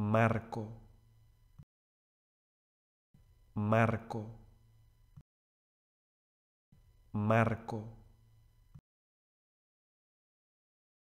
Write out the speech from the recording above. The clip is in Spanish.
marco, marco, marco.